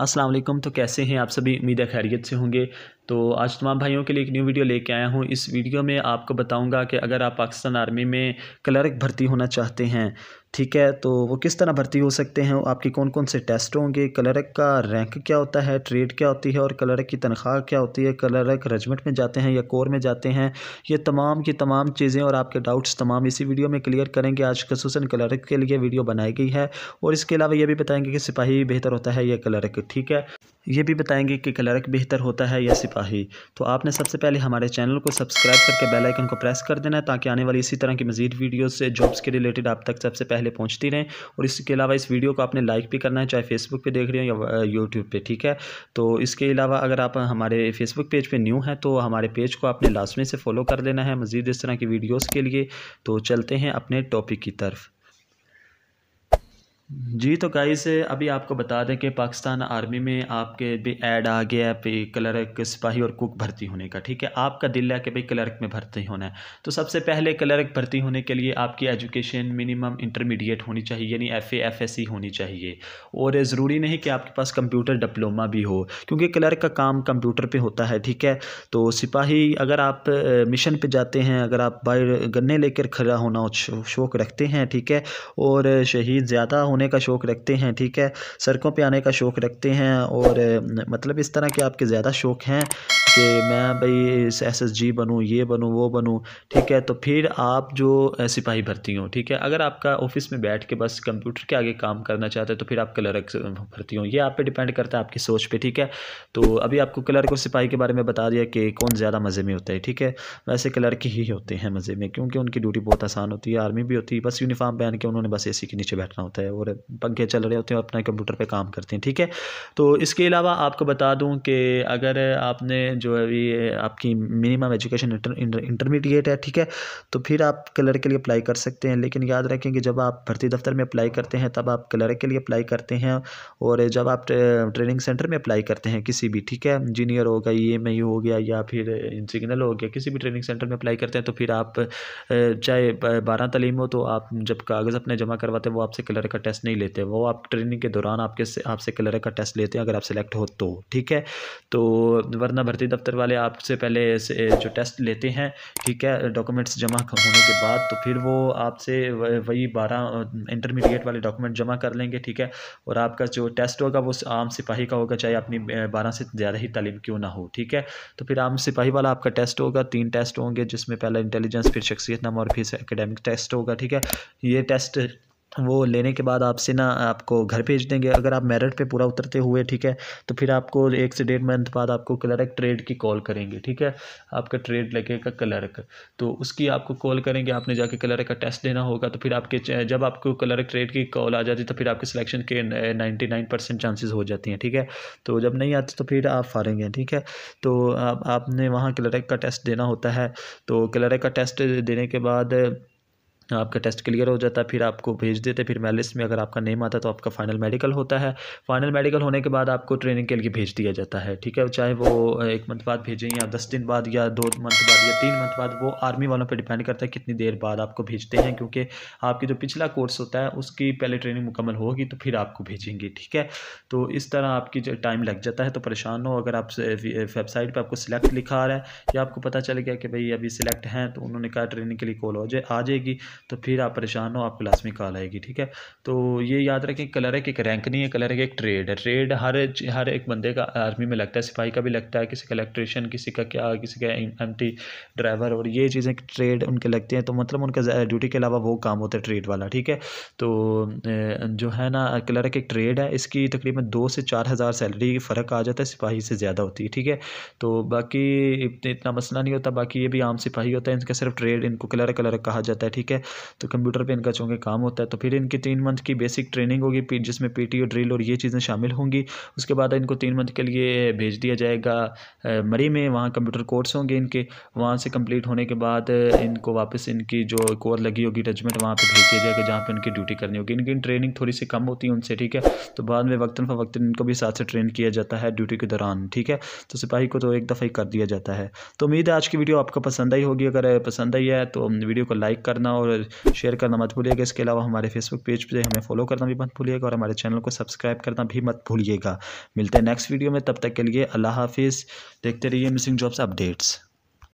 अस्सलाम वालेकुम तो कैसे हैं आप सभी उम्मीद खैरियत से होंगे तो आज तमाम भाइयों के लिए एक न्यू वीडियो लेके आया हूँ इस वीडियो में आपको बताऊँगा कि अगर आप पाकिस्तान आर्मी में क्लर्क भर्ती होना चाहते हैं ठीक है तो वो किस तरह भर्ती हो सकते हैं आपके कौन कौन से टेस्ट होंगे कलरक का रैंक क्या होता है ट्रेड क्या होती है और क्लर्क की तनख्वाह क्या होती है कलरक रजमेंट में जाते हैं या कोर में जाते हैं ये तमाम की तमाम चीज़ें और आपके डाउट्स तमाम इसी वीडियो में क्लियर करेंगे आज खसूस कलर्क के लिए वीडियो बनाई गई है और इसके अलावा ये भी बताएंगे कि सिपाही बेहतर होता है या क्लर्क ठीक है ये भी बताएंगे कि क्लर्क बेहतर होता है या सिपाही तो आपने सबसे पहले हमारे चैनल को सब्सक्राइब करके बेल आइकन को प्रेस कर देना है ताकि आने वाली इसी तरह की मजीद वीडियोस से जॉब्स के रिलेटेड आप तक सबसे पहले पहुंचती रहें और इसके अलावा इस वीडियो को आपने लाइक भी करना है चाहे फेसबुक पे देख रहे हो या यूट्यूब पर ठीक है तो इसके अलावा अगर आप हमारे फेसबुक पेज पर पे न्यू हैं तो हमारे पेज को आपने लाजमी से फॉलो कर लेना है मज़ीद इस तरह की वीडियोज़ के लिए तो चलते हैं अपने टॉपिक की तरफ जी तो से अभी आपको बता दें कि पाकिस्तान आर्मी में आपके भी ऐड आ गया है क्लर्क सिपाही और कुक भर्ती होने का ठीक है आपका दिल है कि भाई क्लर्क में भर्ती होना है तो सबसे पहले क्लर्क भर्ती होने के लिए आपकी एजुकेशन मिनिमम इंटरमीडिएट होनी चाहिए यानी एफ एफ एस सी होनी चाहिए और ज़रूरी नहीं कि आपके पास कंप्यूटर डिप्लोमा भी हो क्योंकि क्लर्क का काम कंप्यूटर पर होता है ठीक है तो सिपाही अगर आप मिशन पर जाते हैं अगर आप बाय गन्ने लेकर खड़ा होना शौक रखते हैं ठीक है और शहीद ज़्यादा होना होने का शौक़ रखते हैं ठीक है सड़कों पर आने का शौक़ रखते हैं और मतलब इस तरह के आपके ज़्यादा शौक़ हैं कि मैं भाई इस एस एस जी बनूँ ये बनूँ वो बनूँ ठीक है तो फिर आप जो सिपाही भर्ती हो ठीक है अगर आपका ऑफिस में बैठ के बस कंप्यूटर के आगे काम करना चाहते हैं तो फिर आप क्लर्क भर्ती हो ये आप पे डिपेंड करता है आपकी सोच पे ठीक है तो अभी आपको क्लर्क और सिपाही के बारे में बता दिया कि कौन ज़्यादा मज़े में होता है ठीक है वैसे क्लर्क ही होते हैं मज़े में क्योंकि उनकी ड्यूटी बहुत आसान होती है आर्मी भी होती है बस यूनिफॉर्म पहन के उन्होंने बस ए के नीचे बैठना होता है और पंखे चल रहे होते हैं अपने कंप्यूटर पर काम करते हैं ठीक है तो इसके अलावा आपको बता दूँ कि अगर आपने जो है अभी आपकी मिनिमम एजुकेशन इंटरमीडिएट है ठीक है तो फिर आप कलर के लिए अप्लाई कर सकते हैं लेकिन याद रखें कि जब आप भर्ती दफ्तर में अप्लाई करते हैं तब आप कलर के लिए अप्लाई करते हैं और जब आप ट्रेनिंग सेंटर में अप्लाई करते हैं किसी भी ठीक है इंजीनियर होगा ई एम हो गया या फिर सिग्नल हो गया किसी भी ट्रेनिंग सेंटर में अप्लाई करते हैं तो फिर आप चाहे बारह तलीम हो तो आप जब कागज़ अपने जमा करवाते हैं वो आपसे कलर का टेस्ट नहीं लेते वो आप ट्रेनिंग के दौरान आपके आपसे कलर का टेस्ट लेते हैं अगर आप सेलेक्ट हो तो ठीक है तो वरना भर्ती दफ्तर वाले आपसे पहले जो टेस्ट लेते हैं ठीक है डॉक्यूमेंट्स जमा होने के बाद तो फिर वो आपसे वही बारह इंटरमीडिएट वाले डॉक्यूमेंट जमा कर लेंगे ठीक है और आपका जो टेस्ट होगा वो आम सिपाही का होगा चाहे अपनी बारह से ज़्यादा ही तालीम क्यों ना हो ठीक है तो फिर आम सिपाही वाला आपका टेस्ट होगा तीन टेस्ट होंगे जिसमें पहला इंटेलिजेंस फिर शख्सियत नाम और फिर एकेडमिक टेस्ट होगा ठीक है ये टेस्ट वो लेने के बाद आपसे ना आपको घर भेज देंगे अगर आप मेरिट पे पूरा उतरते हुए ठीक है तो फिर आपको एक से डेढ़ मंथ बाद आपको क्लर्क ट्रेड की कॉल करेंगे ठीक है आपका ट्रेड लगेगा क्लर्क तो उसकी आपको कॉल करेंगे आपने जाके क्लर्क का टेस्ट देना होगा तो फिर आपके जब आपको क्लर्क ट्रेड की कॉल आ जाती तो फिर आपके सिलेक्शन के नाइन्टी नाइन परसेंट चांसेज़ हो जाती हैं ठीक है तो जब नहीं आती तो फिर आप फारेंगे ठीक है तो आप, आपने वहाँ क्लर्क का टेस्ट देना होता है तो क्लर्क का टेस्ट देने के बाद आपका टेस्ट क्लियर हो जाता है फिर आपको भेज देते फिर मैं लिस्ट में अगर आपका नेम आता तो आपका फाइनल मेडिकल होता है फाइनल मेडिकल होने के बाद आपको ट्रेनिंग के लिए भेज दिया जाता है ठीक है चाहे वो एक मंथ बाद भेजें या दस दिन बाद या दो मंथ बाद या तीन मंथ बाद वो आर्मी वालों पर डिपेंड करता है कितनी देर बाद आपको भेजते हैं क्योंकि आपकी जो पिछला कोर्स होता है उसकी पहले ट्रेनिंग मुकम्मल होगी तो फिर आपको भेजेंगे ठीक है तो इस तरह आपकी जो टाइम लग जाता है तो परेशान हो अगर आप वेबसाइट पर आपको सिलेक्ट लिखा आ रहा है या आपको पता चल गया कि भाई अभी सिलेक्ट हैं तो उन्होंने कहा ट्रेनिंग के लिए कॉल हो जाए आ जाएगी तो फिर आप परेशान हो आप क्लास में कॉल आएगी ठीक है तो ये याद रखें कलर एक रैंक नहीं है कलर एक ट्रेड है ट्रेड हर हर एक बंदे का आर्मी में लगता है सिपाही का भी लगता है किसी का इलेक्ट्रिशियन किसी का क्या किसी का एम ड्राइवर और ये चीज़ें ट्रेड उनके लगते हैं तो मतलब उनका ड्यूटी के अलावा वो काम होता है ट्रेड वाला ठीक है तो जो है ना कलर एक एक ट्रेड है इसकी तकरीबन दो से चार हज़ार सैलरी फ़र्क आ जाता है सिपाही से ज़्यादा होती है ठीक है तो बाकी इतना मसला नहीं होता बाकी ये भी आम सिपाही होता है इनका सिर्फ ट्रेड इनको कलर कलर कहा जाता है ठीक है तो कंप्यूटर पे इनका चूँकि काम होता है तो फिर इनकी तीन मंथ की बेसिक ट्रेनिंग होगी फिर जिसमें पी टी ड्रिल और ये चीज़ें शामिल होंगी उसके बाद इनको तीन मंथ के लिए भेज दिया जाएगा मरी में वहाँ कंप्यूटर कोर्स होंगे इनके वहाँ से कंप्लीट होने के बाद इनको वापस इनकी जो कोर लगी होगी जजमेंट वहाँ पर भेज दिया जाएगा जहाँ पर इनकी ड्यूटी करनी होगी इनकी ट्रेनिंग थोड़ी सी कम होती है उनसे ठीक है तो बाद में वक्ता फ़वक्ता इनको भी साथ से ट्रेन किया जाता है ड्यूटी के दौरान ठीक है तो सिपाही को तो एक दफ़ा ही कर दिया जाता है तो उम्मीद है आज की वीडियो आपको पसंद आई होगी अगर पसंद आई है तो वीडियो को लाइक करना और और शेयर करना मत भूलिएगा इसके अलावा हमारे फेसबुक पेज पर पे हमें फॉलो करना भी मत भूलिएगा और हमारे चैनल को सब्सक्राइब करना भी मत भूलिएगा मिलते हैं नेक्स्ट वीडियो में तब तक के लिए अल्लाह हाफिज़ देखते रहिए मिसिंग जॉब्स अपडेट्स